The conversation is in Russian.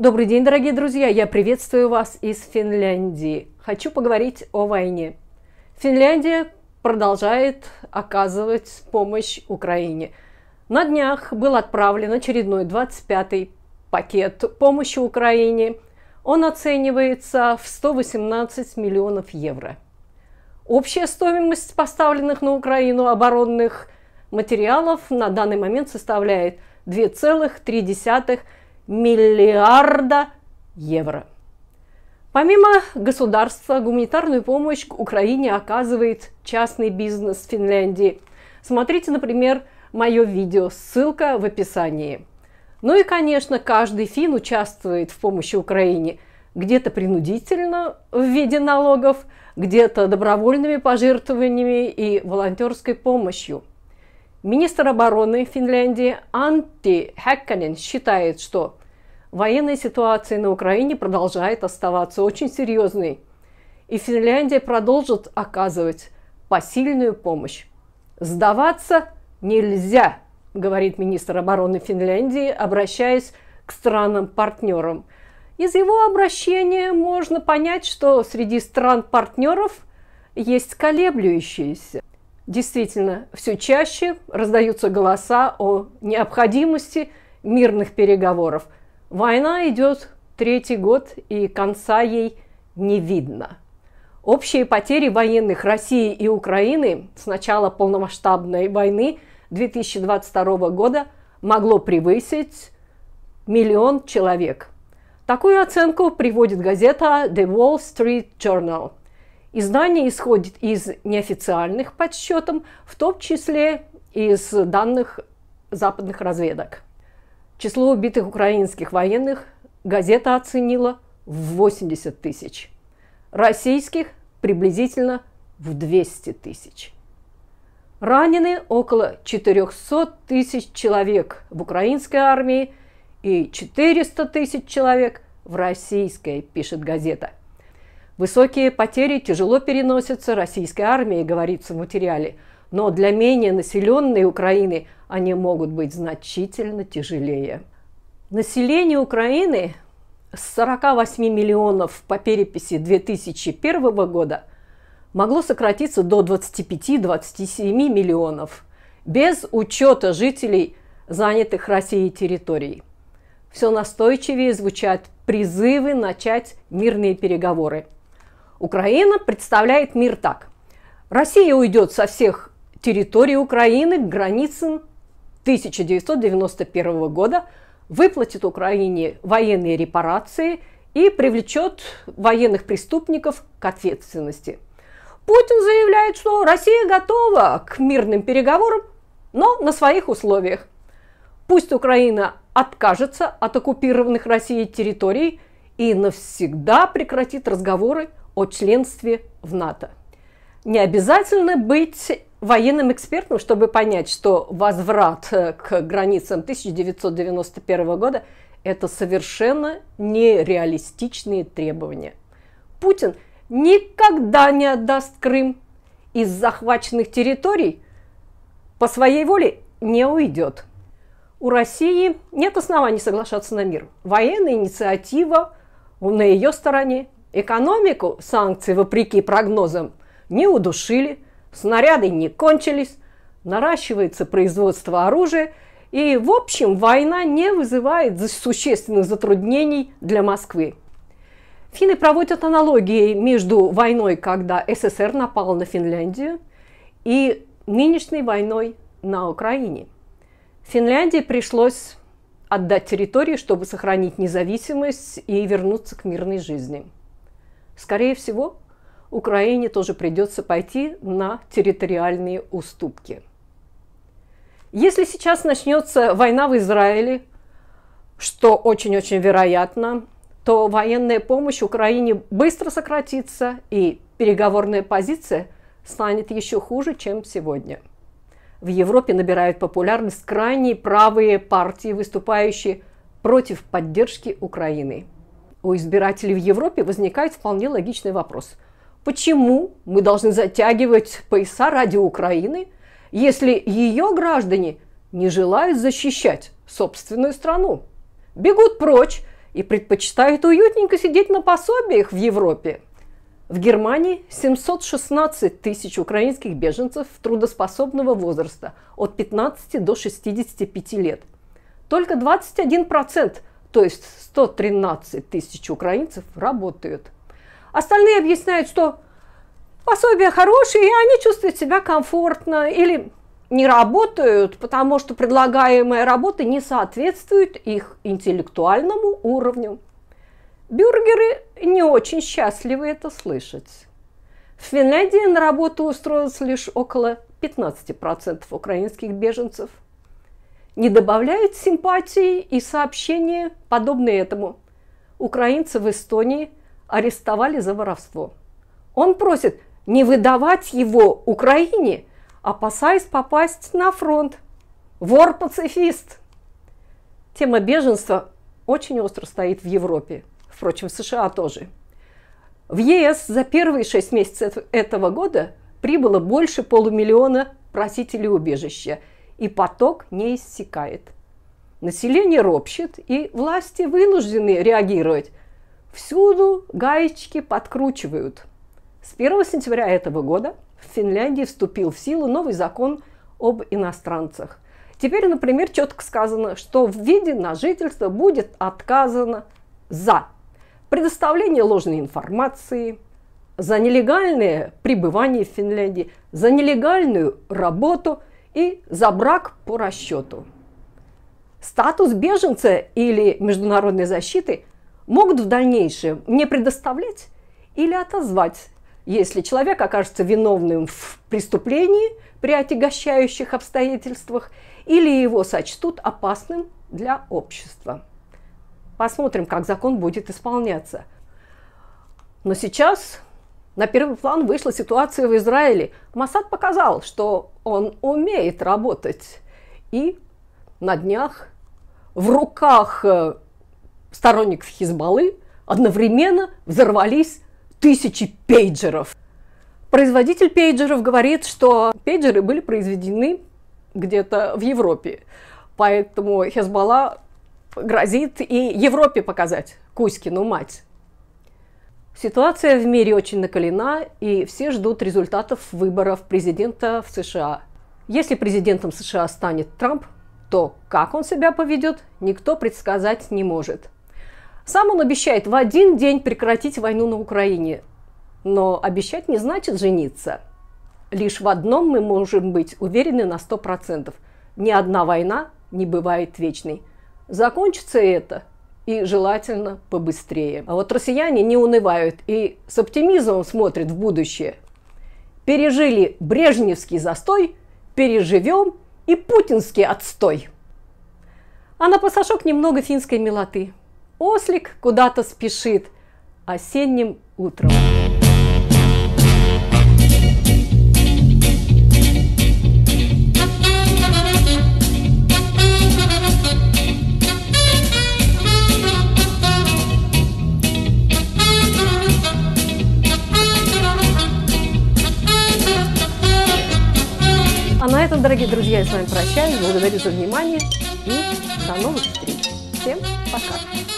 Добрый день, дорогие друзья! Я приветствую вас из Финляндии. Хочу поговорить о войне. Финляндия продолжает оказывать помощь Украине. На днях был отправлен очередной 25-й пакет помощи Украине. Он оценивается в 118 миллионов евро. Общая стоимость поставленных на Украину оборонных материалов на данный момент составляет 2,3 миллиарда евро. Помимо государства, гуманитарную помощь Украине оказывает частный бизнес Финляндии. Смотрите, например, мое видео, ссылка в описании. Ну и, конечно, каждый фин участвует в помощи Украине где-то принудительно в виде налогов, где-то добровольными пожертвованиями и волонтерской помощью. Министр обороны Финляндии Анти Хэкканен считает, что военная ситуация на Украине продолжает оставаться очень серьезной, и Финляндия продолжит оказывать посильную помощь. Сдаваться нельзя, говорит министр обороны Финляндии, обращаясь к странам-партнерам. Из его обращения можно понять, что среди стран-партнеров есть колеблющиеся. Действительно, все чаще раздаются голоса о необходимости мирных переговоров – Война идет третий год, и конца ей не видно. Общие потери военных России и Украины с начала полномасштабной войны 2022 года могло превысить миллион человек. Такую оценку приводит газета The Wall Street Journal. Издание исходит из неофициальных подсчетов, в том числе из данных западных разведок. Число убитых украинских военных газета оценила в 80 тысяч. Российских приблизительно в 200 тысяч. Ранены около 400 тысяч человек в украинской армии и 400 тысяч человек в российской, пишет газета. Высокие потери тяжело переносятся российской армии, говорится в материале – но для менее населенной Украины они могут быть значительно тяжелее. Население Украины с 48 миллионов по переписи 2001 года могло сократиться до 25-27 миллионов без учета жителей занятых Россией территорий. Все настойчивее звучат призывы начать мирные переговоры. Украина представляет мир так. Россия уйдет со всех территории Украины к границам 1991 года, выплатит Украине военные репарации и привлечет военных преступников к ответственности. Путин заявляет, что Россия готова к мирным переговорам, но на своих условиях. Пусть Украина откажется от оккупированных Россией территорий и навсегда прекратит разговоры о членстве в НАТО. Не обязательно быть военным экспертам, чтобы понять, что возврат э, к границам 1991 года – это совершенно нереалистичные требования. Путин никогда не отдаст Крым. Из захваченных территорий по своей воле не уйдет. У России нет оснований соглашаться на мир. Военная инициатива на ее стороне. Экономику санкции, вопреки прогнозам, не удушили – снаряды не кончились, наращивается производство оружия, и, в общем, война не вызывает существенных затруднений для Москвы. Финны проводят аналогии между войной, когда СССР напал на Финляндию, и нынешней войной на Украине. Финляндии пришлось отдать территории, чтобы сохранить независимость и вернуться к мирной жизни. Скорее всего, Украине тоже придется пойти на территориальные уступки. Если сейчас начнется война в Израиле, что очень-очень вероятно, то военная помощь Украине быстро сократится и переговорная позиция станет еще хуже, чем сегодня. В Европе набирают популярность крайне правые партии, выступающие против поддержки Украины. У избирателей в Европе возникает вполне логичный вопрос – Почему мы должны затягивать пояса ради Украины, если ее граждане не желают защищать собственную страну? Бегут прочь и предпочитают уютненько сидеть на пособиях в Европе. В Германии 716 тысяч украинских беженцев трудоспособного возраста от 15 до 65 лет. Только 21%, то есть 113 тысяч украинцев, работают – Остальные объясняют, что пособия хорошие, и они чувствуют себя комфортно или не работают, потому что предлагаемая работа не соответствует их интеллектуальному уровню. Бюргеры не очень счастливы это слышать. В Финляндии на работу устроилось лишь около 15% украинских беженцев. Не добавляют симпатии и сообщения, подобные этому. Украинцы в Эстонии – арестовали за воровство. Он просит не выдавать его Украине, опасаясь попасть на фронт. Вор-пацифист. Тема беженства очень остро стоит в Европе, впрочем, в США тоже. В ЕС за первые шесть месяцев этого года прибыло больше полумиллиона просителей убежища, и поток не иссякает. Население ропщет, и власти вынуждены реагировать, Всюду гаечки подкручивают. С 1 сентября этого года в Финляндии вступил в силу новый закон об иностранцах. Теперь, например, четко сказано, что в виде на жительство будет отказано за предоставление ложной информации, за нелегальное пребывание в Финляндии, за нелегальную работу и за брак по расчету. Статус беженца или международной защиты – могут в дальнейшем не предоставлять или отозвать, если человек окажется виновным в преступлении при отягощающих обстоятельствах или его сочтут опасным для общества. Посмотрим, как закон будет исполняться. Но сейчас на первый план вышла ситуация в Израиле. Масад показал, что он умеет работать. И на днях в руках э, сторонников Хизбаллы одновременно взорвались тысячи пейджеров. Производитель пейджеров говорит, что пейджеры были произведены где-то в Европе, поэтому Хизбалла грозит и Европе показать Кузькину мать. Ситуация в мире очень накалена, и все ждут результатов выборов президента в США. Если президентом США станет Трамп, то как он себя поведет, никто предсказать не может – сам он обещает в один день прекратить войну на Украине. Но обещать не значит жениться. Лишь в одном мы можем быть уверены на 100%. Ни одна война не бывает вечной. Закончится это и желательно побыстрее. А вот россияне не унывают и с оптимизмом смотрят в будущее. Пережили брежневский застой, переживем и путинский отстой. А на пасашок немного финской милоты – Ослик куда-то спешит осенним утром. А на этом, дорогие друзья, я с вами прощаюсь. Благодарю за внимание и до новых встреч. Всем пока!